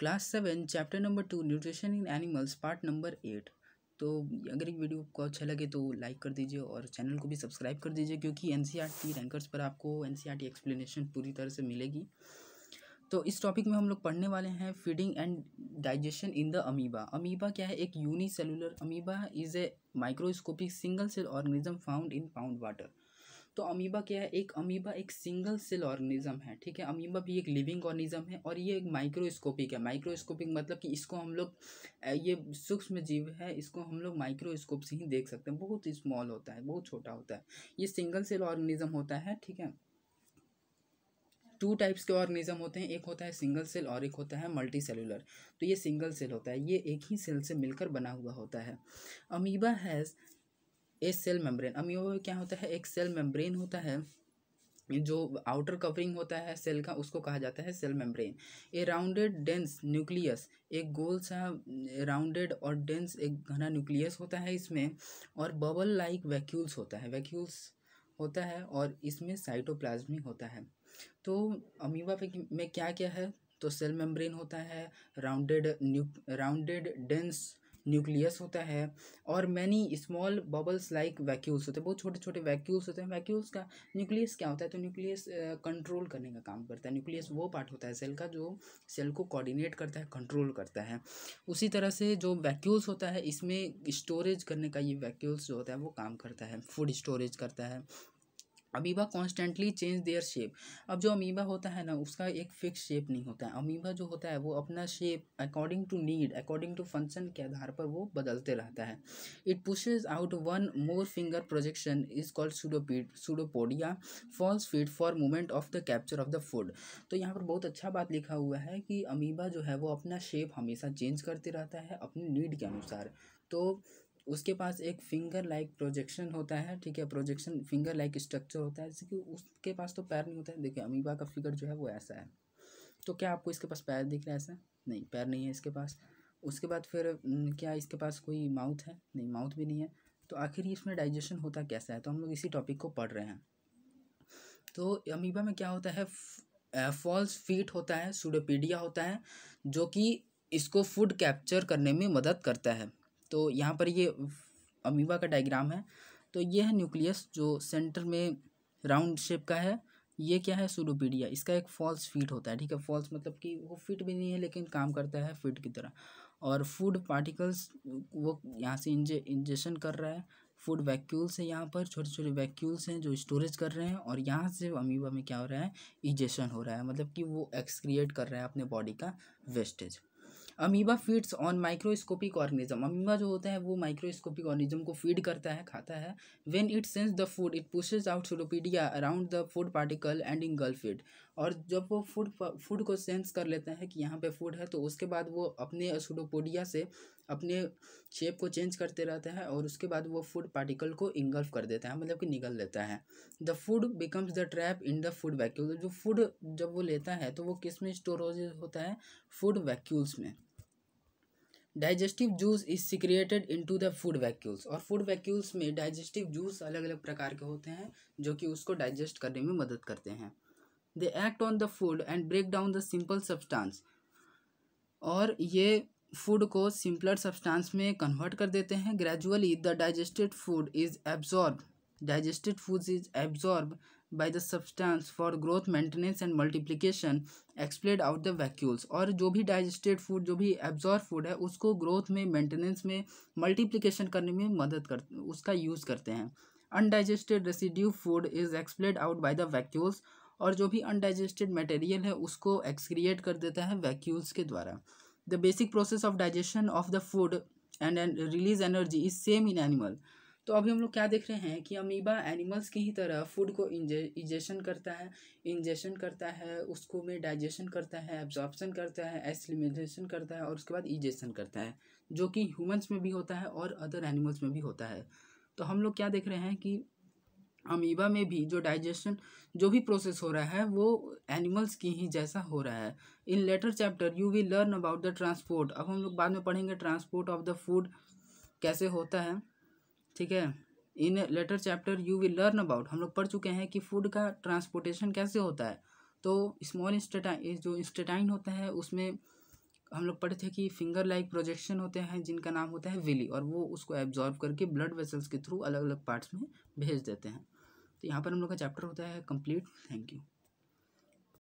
class seven chapter number two nutrition in animals part number eight तो अगर एक video को अच्छा लगे तो लाइक कर दीजिए और चैनल को भी सब्सक्राइब कर दीजिए क्योंकि एन रैंकर्स e पर आपको एन एक्सप्लेनेशन e पूरी तरह से मिलेगी तो इस टॉपिक में हम लोग पढ़ने वाले हैं feeding and digestion in the amoeba amoeba क्या है एक unicellular amoeba is a microscopic single cell organism found in pond water तो अमीबा क्या है एक अमीबा एक सिंगल सेल ऑर्गेनिज्म है ठीक है अमीबा भी एक लिविंग ऑर्गेनिज्म है और ये एक माइक्रोस्कोपिक है माइक्रोस्कोपिक मतलब कि इसको हम लोग ये सूक्ष्म जीव है इसको हम लोग माइक्रोस्कोप से ही देख सकते हैं बहुत स्मॉल होता है बहुत छोटा होता है ये सिंगल सेल ऑर्गेनिज्म होता है ठीक है टू टाइप्स के ऑर्गेनिज्म होते हैं एक होता है सिंगल सेल और एक होता है मल्टी सेलुलर तो ये सिंगल सेल होता है ये एक ही सेल से मिलकर बना हुआ होता है amoeba has a cell membrane amoeba क्या होता है एक सेल मेम्ब्रेन होता है जो आउटर कवरिंग होता है सेल का उसको कहा जाता है cell membrane a rounded dense nucleus एक गोल सा राउंडेड और डेंस एक घना न्यूक्लियस होता है इसमें और बबल लाइक वैक्यूल्स होता है वैक्यूल्स होता है और इसमें साइटोप्लाज्मिक होता है तो अमीबा पे में क्या क्या है तो सेल मेम्ब्रेन होता है rounded new rounded dense nucleus होता है और many small bubbles like vacuoles होते हैं बहुत छोटे छोटे वैक्यूल्स होते हैं वैक्यूल्स का न्यूक्लियस क्या होता है तो न्यूक्लियस कंट्रोल करने का काम करता है न्यूक्लियस वो पार्ट होता है सेल का जो सेल को कोऑर्डिनेट करता है कंट्रोल करता है उसी तरह से जो वैक्यूल्स होता है इसमें स्टोरेज करने का ये वैक्यूल्स जो होता है वो काम करता है फूड स्टोरेज करता है amoeba constantly change their shape अब जो अमीबा होता है ना उसका एक फिक्स शेप नहीं होता है अमीबा जो होता है वो अपना shape according to need according to function के आधार पर वो बदलते रहता है it pushes out one more finger projection is called pseudopod pseudopodia false feet for movement of the capture of the food तो यहाँ पर बहुत अच्छा बात लिखा हुआ है कि अमीबा जो है वो अपना शेप हमेशा चेंज करते रहता है अपनी नीड के अनुसार तो उसके पास एक फिंगर लाइक प्रोजेक्शन होता है ठीक है प्रोजेक्शन फिंगर लाइक स्ट्रक्चर होता है जैसे कि उसके पास तो पैर नहीं होता है देखिए अमीबा का फिगर जो है वो ऐसा है तो क्या आपको इसके पास पैर दिख रहा है ऐसा नहीं पैर नहीं है इसके पास उसके बाद फिर क्या इसके पास कोई माउथ है नहीं माउथ भी नहीं है तो आखिर इसमें डाइजेशन होता कैसा है तो हम लोग इसी टॉपिक को पढ़ रहे हैं तो अमीबा में क्या होता है फॉल्स फीट होता है सूडोपीडिया होता है जो कि इसको फूड कैप्चर करने में मदद करता है तो यहाँ पर ये अमीबा का डायग्राम है तो ये है न्यूक्लियस जो सेंटर में राउंड शेप का है ये क्या है सुडोपीडिया इसका एक फॉल्स फिट होता है ठीक है फॉल्स मतलब कि वो फिट भी नहीं है लेकिन काम करता है फिट की तरह और फूड पार्टिकल्स वो यहाँ से इंजे इंजेशन कर रहा है फूड वैक्यूल्स हैं यहाँ पर छोटे छोटे वैक्यूल्स हैं जो स्टोरेज कर रहे हैं और यहाँ से अमीबा में क्या हो रहा है इजेशन हो रहा है मतलब कि वो एक्सक्रिएट कर रहा है अपने बॉडी का wastage amoeba feeds on microscopic organism amoeba जो होता है वो माइक्रोस्कोपिक ऑर्गेनिज्म को फीड करता है खाता है when it sense the food it pushes out pseudopodia around the food particle and engulf feed और जब वो फूड फूड को सेंस कर लेता है कि यहाँ पे फूड है तो उसके बाद वो अपने सूडोपोडिया से अपने शेप को चेंज करते रहते हैं और उसके बाद वो फूड पार्टिकल को इंगल्फ कर देता है मतलब कि निगल लेता है the food becomes the trap in the food vacuole जो फूड जब वो लेता है तो वो किस में स्टोर होता है फूड वैक्यूल्स में digestive juice is secreted into the food vacuoles और फूड वैक्यूल्स में डाइजेस्टिव जूस अलग अलग प्रकार के होते हैं जो कि उसको डाइजेस्ट करने में मदद करते हैं they act on the food and break down the simple substance और ये फूड को सिंपलर सब्सटेंस में कन्वर्ट कर देते हैं gradually the digested food is absorb digested food is absorb by the substance for growth maintenance and multiplication expelled out the vacuoles और जो भी डाइजेस्टेड फूड जो भी एब्जॉर्ब फूड है उसको ग्रोथ में मेंटेनेंस में मल्टीप्लीकेशन करने में मदद कर उसका यूज़ करते हैं undigested residue food is expelled out by the vacuoles और जो भी अनडाइजेस्टेड मटेरियल है उसको एक्सक्रिएट कर देता है वैक्यूल्स के द्वारा the basic process of digestion of the food and and release energy is same in animal तो अभी हम लोग क्या देख रहे हैं कि अमीबा एनिमल्स की ही तरह फूड को इंजेशन करता है इंजेशन करता है उसको में डाइजेशन करता है एब्जॉर्बन करता है एसलिमेशन करता है और उसके बाद इजेशन करता है जो कि ह्यूमन्स में भी होता है और अदर एनिमल्स में भी होता है तो हम लोग क्या देख रहे हैं कि अमीबा में भी जो डाइजेशन जो भी प्रोसेस हो रहा है वो एनिमल्स की ही जैसा हो रहा है in later chapter you will learn about the transport अब हम लोग बाद में पढ़ेंगे ट्रांसपोर्ट ऑफ द फूड कैसे होता है ठीक है in later chapter you will learn about हम लोग पढ़ चुके हैं कि फूड का ट्रांसपोर्टेशन कैसे होता है तो स्मॉल इंस्टेटाइन जो इंस्टेटाइन होता है उसमें हम लोग पढ़े थे कि फिंगर लाइक प्रोजेक्शन होते हैं जिनका नाम होता है विली और वो उसको एब्जॉर्ब करके ब्लड वेसल्स के थ्रू अलग अलग पार्ट्स में भेज देते हैं तो यहाँ पर हम लोग का चैप्टर होता है कंप्लीट थैंक यू